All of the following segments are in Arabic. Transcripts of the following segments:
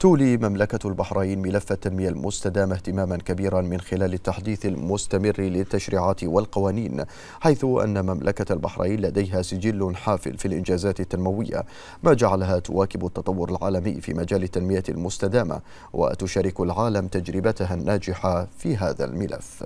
تولي مملكة البحرين ملف التنمية المستدامة اهتماما كبيرا من خلال التحديث المستمر للتشريعات والقوانين حيث أن مملكة البحرين لديها سجل حافل في الإنجازات التنموية ما جعلها تواكب التطور العالمي في مجال التنمية المستدامة وتشارك العالم تجربتها الناجحة في هذا الملف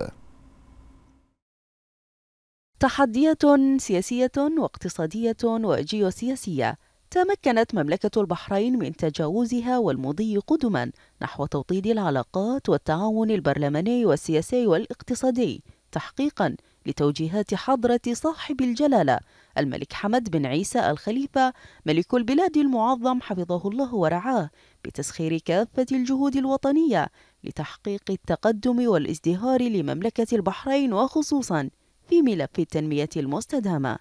تحديات سياسية واقتصادية وجيوسياسية تمكنت مملكة البحرين من تجاوزها والمضي قدما نحو توطيد العلاقات والتعاون البرلماني والسياسي والاقتصادي تحقيقا لتوجيهات حضرة صاحب الجلالة الملك حمد بن عيسى الخليفة ملك البلاد المعظم حفظه الله ورعاه بتسخير كافة الجهود الوطنية لتحقيق التقدم والازدهار لمملكة البحرين وخصوصا في ملف التنمية المستدامة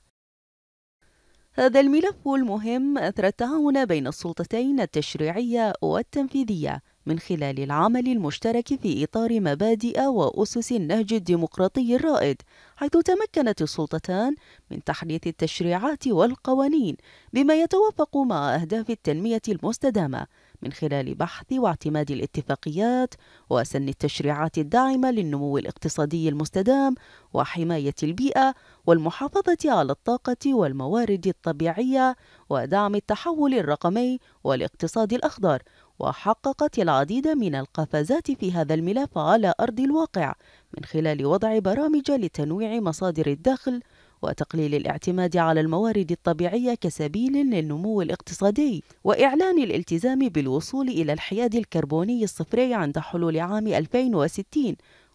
هذا الملف المهم أثر التعاون بين السلطتين التشريعية والتنفيذية من خلال العمل المشترك في إطار مبادئ وأسس النهج الديمقراطي الرائد حيث تمكنت السلطتان من تحديث التشريعات والقوانين بما يتوافق مع أهداف التنمية المستدامة من خلال بحث واعتماد الاتفاقيات وسن التشريعات الداعمة للنمو الاقتصادي المستدام وحماية البيئة والمحافظة على الطاقة والموارد الطبيعية ودعم التحول الرقمي والاقتصاد الأخضر وحققت العديد من القفزات في هذا الملف على أرض الواقع من خلال وضع برامج لتنويع مصادر الدخل وتقليل الاعتماد على الموارد الطبيعية كسبيل للنمو الاقتصادي وإعلان الالتزام بالوصول إلى الحياد الكربوني الصفري عند حلول عام 2060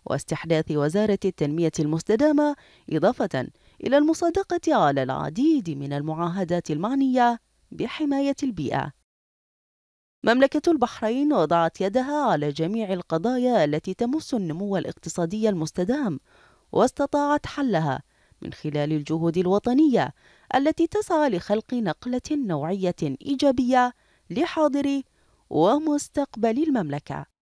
واستحداث وزارة التنمية المستدامة إضافة إلى المصادقة على العديد من المعاهدات المعنية بحماية البيئة مملكة البحرين وضعت يدها على جميع القضايا التي تمس النمو الاقتصادي المستدام واستطاعت حلها من خلال الجهود الوطنية التي تسعى لخلق نقلة نوعية إيجابية لحاضر ومستقبل المملكة